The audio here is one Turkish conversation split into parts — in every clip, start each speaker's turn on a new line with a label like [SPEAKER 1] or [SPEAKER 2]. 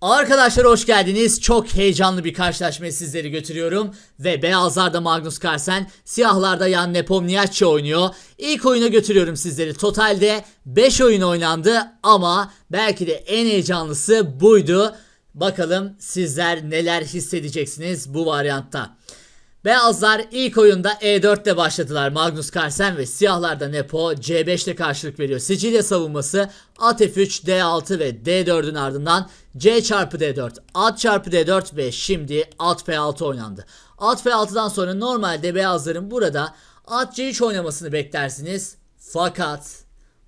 [SPEAKER 1] Arkadaşlar hoş geldiniz. Çok heyecanlı bir karşılaşmaya sizleri götürüyorum. Ve beyazlarda Magnus Carlsen, siyahlarda Jan Nepomniachtchi oynuyor. İlk oyuna götürüyorum sizleri. Totalde 5 oyun oynandı ama belki de en heyecanlısı buydu. Bakalım sizler neler hissedeceksiniz bu varyantta. Beyazlar ilk oyunda e 4te başladılar Magnus Carlsen ve siyahlarda Nepo c 5te karşılık veriyor. Sicilya savunması at F3, D6 ve D4'ün ardından C çarpı D4, at çarpı D4 ve şimdi at F6 oynandı. At F6'dan sonra normalde beyazların burada at C3 oynamasını beklersiniz. Fakat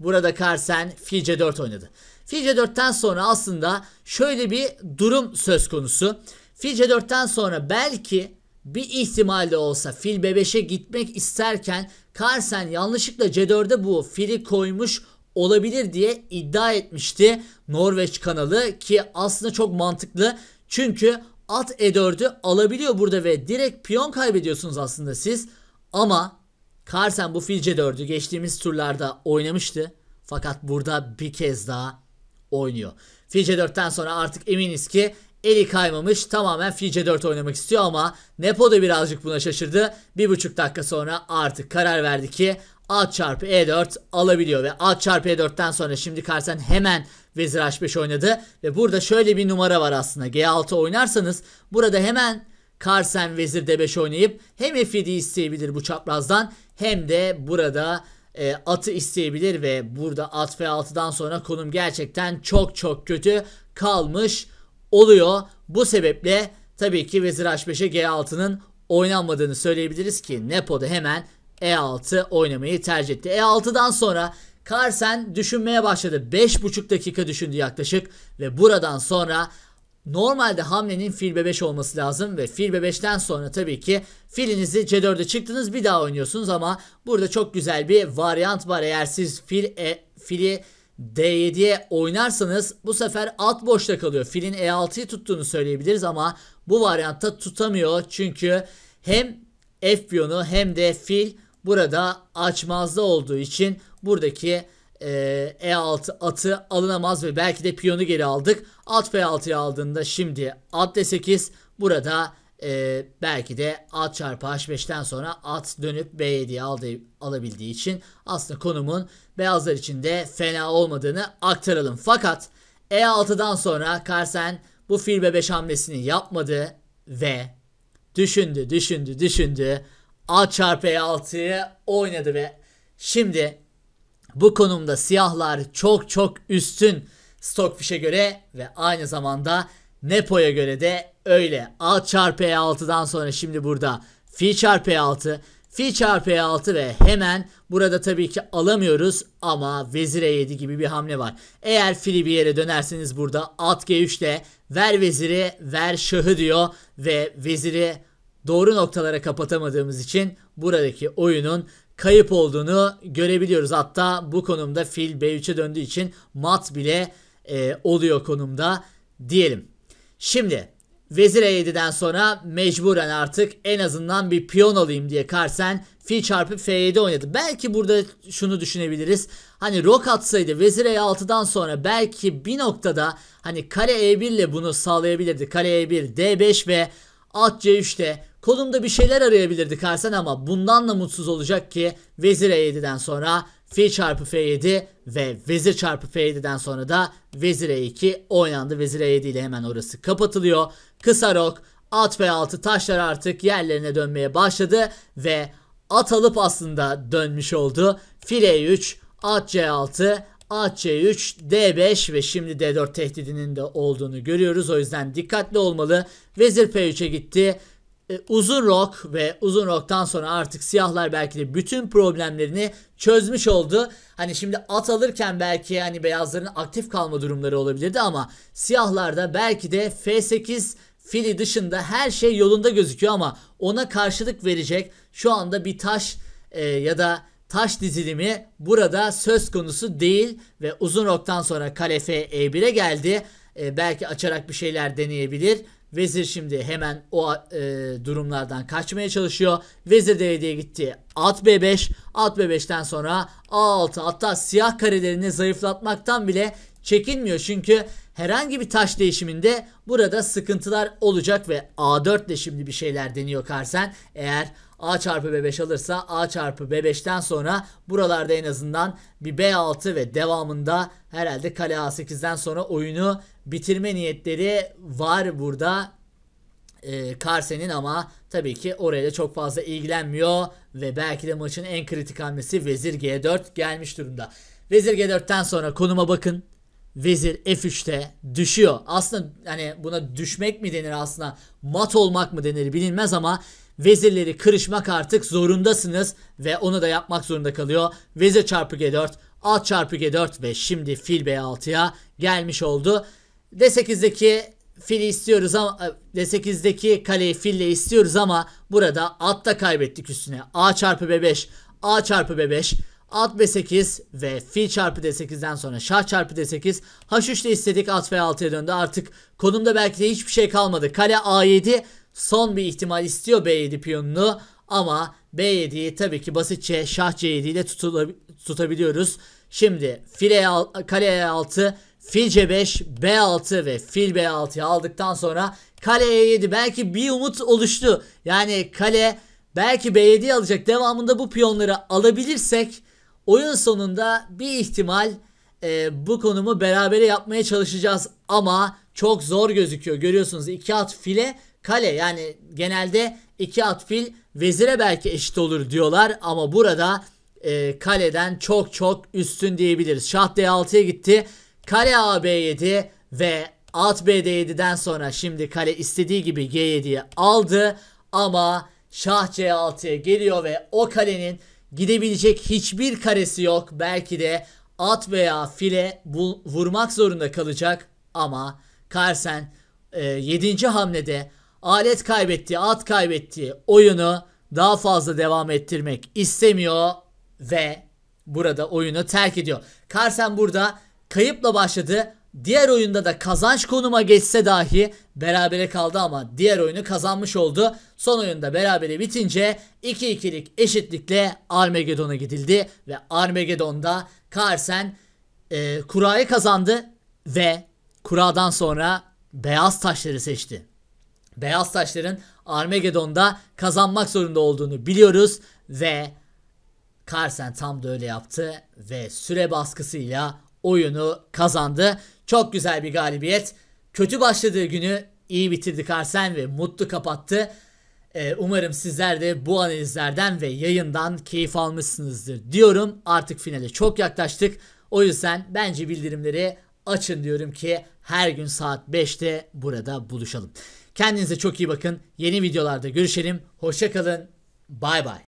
[SPEAKER 1] burada Carlsen fil C4 oynadı. Fil C4'ten sonra aslında şöyle bir durum söz konusu. Fil C4'ten sonra belki bir ihtimalde olsa fil bebeşe gitmek isterken Carson yanlışlıkla C4'e bu fili koymuş olabilir diye iddia etmişti Norveç kanalı ki aslında çok mantıklı. Çünkü at E4'ü alabiliyor burada ve direkt piyon kaybediyorsunuz aslında siz. Ama Carson bu fil C4'ü geçtiğimiz turlarda oynamıştı. Fakat burada bir kez daha oynuyor. Fil C4'ten sonra artık eminiz ki eli kaymamış tamamen fi 4 oynamak istiyor ama Nepo da birazcık buna şaşırdı. Bir buçuk dakika sonra artık karar verdi ki A çarpı E4 alabiliyor ve A çarpı E4'ten sonra şimdi Karsen hemen Vezir H5 oynadı ve burada şöyle bir numara var aslında G6 oynarsanız burada hemen Karsen Vezir D5 oynayıp hem f isteyebilir bu çaprazdan hem de burada e, atı isteyebilir ve burada at F6'dan sonra konum gerçekten çok çok kötü kalmış oluyor. Bu sebeple tabii ki Vezir H5'e G6'nın oynanmadığını söyleyebiliriz ki Nepo da hemen E6 oynamayı tercih etti. E6'dan sonra Carsen düşünmeye başladı. 5,5 dakika düşündü yaklaşık ve buradan sonra Normalde hamlenin fil B5 olması lazım ve fil B5'ten sonra tabii ki filinizi C4'e çıktınız bir daha oynuyorsunuz ama burada çok güzel bir varyant var eğer siz fil e, fili D7'ye oynarsanız bu sefer alt boşta kalıyor. Filin E6'yı tuttuğunu söyleyebiliriz ama bu varyantta tutamıyor. Çünkü hem F piyonu hem de fil burada açmazda olduğu için buradaki e, E6 atı alınamaz ve belki de piyonu geri aldık. Alt F6'ya aldığında şimdi alt D8 burada e, belki de at çarpı h5'ten sonra at dönüp b7'ye alabildiği için aslında konumun beyazlar için de fena olmadığını aktaralım. Fakat e6'dan sonra Karsen bu fil b5 hamlesini yapmadı ve düşündü düşündü düşündü at çarpı e6'yı oynadı ve şimdi bu konumda siyahlar çok çok üstün Stockfish'e göre ve aynı zamanda Nepo'ya göre de öyle. A çarpı E6'dan sonra şimdi burada Fi çarpı E6 Fi çarpı E6 ve hemen burada tabii ki alamıyoruz ama vezir E7 gibi bir hamle var. Eğer fili bir yere dönerseniz burada at G3 ile ver veziri ver şahı diyor ve veziri doğru noktalara kapatamadığımız için buradaki oyunun kayıp olduğunu görebiliyoruz. Hatta bu konumda fil B3'e döndüğü için mat bile e, oluyor konumda diyelim. Şimdi Vezir E7'den sonra mecburen artık en azından bir piyon alayım diye Karsen fil çarpı F7 oynadı. Belki burada şunu düşünebiliriz. Hani rok atsaydı Vezir E6'dan sonra belki bir noktada hani kale E1 ile bunu sağlayabilirdi. Kale E1, D5 ve at C3'te kolumda bir şeyler arayabilirdi Karsen ama bundan da mutsuz olacak ki Vezir E7'den sonra fil çarpı f7 ve vezir çarpı f7'den sonra da vezir e2 oynandı. Vezir e7 ile hemen orası kapatılıyor. Kısa rok at f6 taşlar artık yerlerine dönmeye başladı ve at alıp aslında dönmüş oldu. Fil e3 at c6 at c3 d5 ve şimdi d4 tehdidinin de olduğunu görüyoruz. O yüzden dikkatli olmalı. Vezir p3'e gitti. E, uzun rok ve uzun rock'tan sonra artık siyahlar belki de bütün problemlerini çözmüş oldu. Hani şimdi at alırken belki hani beyazların aktif kalma durumları olabilirdi ama siyahlarda belki de F8 fili dışında her şey yolunda gözüküyor ama ona karşılık verecek şu anda bir taş e, ya da taş dizilimi burada söz konusu değil ve uzun roktan sonra kalefe E1'e geldi. E, belki açarak bir şeyler deneyebilir Vezir şimdi hemen o e, durumlardan kaçmaya çalışıyor. Vezir D7'ye gitti. At B5. At B5'ten sonra A6 hatta siyah karelerini zayıflatmaktan bile çekinmiyor. Çünkü herhangi bir taş değişiminde burada sıkıntılar olacak ve A4 de şimdi bir şeyler deniyor Karsen. Eğer A çarpı B5 alırsa A çarpı B5'ten sonra buralarda en azından bir B6 ve devamında herhalde kale A8'den sonra oyunu bitirme niyetleri var burada e, ee, Carsen'in ama tabii ki oraya da çok fazla ilgilenmiyor ve belki de maçın en kritik hamlesi Vezir G4 gelmiş durumda. Vezir G4'ten sonra konuma bakın. Vezir F3'te düşüyor. Aslında hani buna düşmek mi denir aslında mat olmak mı denir bilinmez ama vezirleri kırışmak artık zorundasınız ve onu da yapmak zorunda kalıyor. Vezir çarpı G4, alt çarpı G4 ve şimdi fil B6'ya gelmiş oldu. D8'deki fili istiyoruz ama e, D8'deki kaleyi fille istiyoruz ama burada atta kaybettik üstüne. A çarpı B5, A çarpı B5, at B8 ve fil çarpı D8'den sonra şah çarpı D8. H3 de istedik at F6'ya döndü. Artık konumda belki de hiçbir şey kalmadı. Kale A7 son bir ihtimal istiyor B7 piyonunu ama B7'yi tabii ki basitçe şah C7 ile tutabiliyoruz. Şimdi file kale E6 Fil C5, B6 ve Fil B6'yı aldıktan sonra kale E7 belki bir umut oluştu. Yani kale belki B7 alacak. Devamında bu piyonları alabilirsek oyun sonunda bir ihtimal e, bu konumu berabere yapmaya çalışacağız. Ama çok zor gözüküyor. Görüyorsunuz iki at file kale yani genelde iki at fil vezire belki eşit olur diyorlar ama burada e, kaleden çok çok üstün diyebiliriz. Şah D6'ya gitti. Kale A B7 ve at BD7'den sonra şimdi kale istediği gibi G7'yi aldı ama şah C6'ya geliyor ve o kalenin gidebilecek hiçbir karesi yok. Belki de at veya file vurmak zorunda kalacak ama Carlsen e, 7. hamlede alet kaybetti, at kaybetti, oyunu daha fazla devam ettirmek istemiyor ve burada oyunu terk ediyor. Carlsen burada kayıpla başladı. Diğer oyunda da kazanç konuma geçse dahi berabere kaldı ama diğer oyunu kazanmış oldu. Son oyunda berabere bitince 2-2'lik eşitlikle Armageddon'a gidildi ve Armageddon'da Carsen e, kurayı kazandı ve kuradan sonra beyaz taşları seçti. Beyaz taşların Armageddon'da kazanmak zorunda olduğunu biliyoruz ve Carsen tam da öyle yaptı ve süre baskısıyla oyunu kazandı. Çok güzel bir galibiyet. Kötü başladığı günü iyi bitirdi Karsen ve mutlu kapattı. Ee, umarım sizler de bu analizlerden ve yayından keyif almışsınızdır diyorum. Artık finale çok yaklaştık. O yüzden bence bildirimleri açın diyorum ki her gün saat 5'te burada buluşalım. Kendinize çok iyi bakın. Yeni videolarda görüşelim. Hoşçakalın. Bay bay.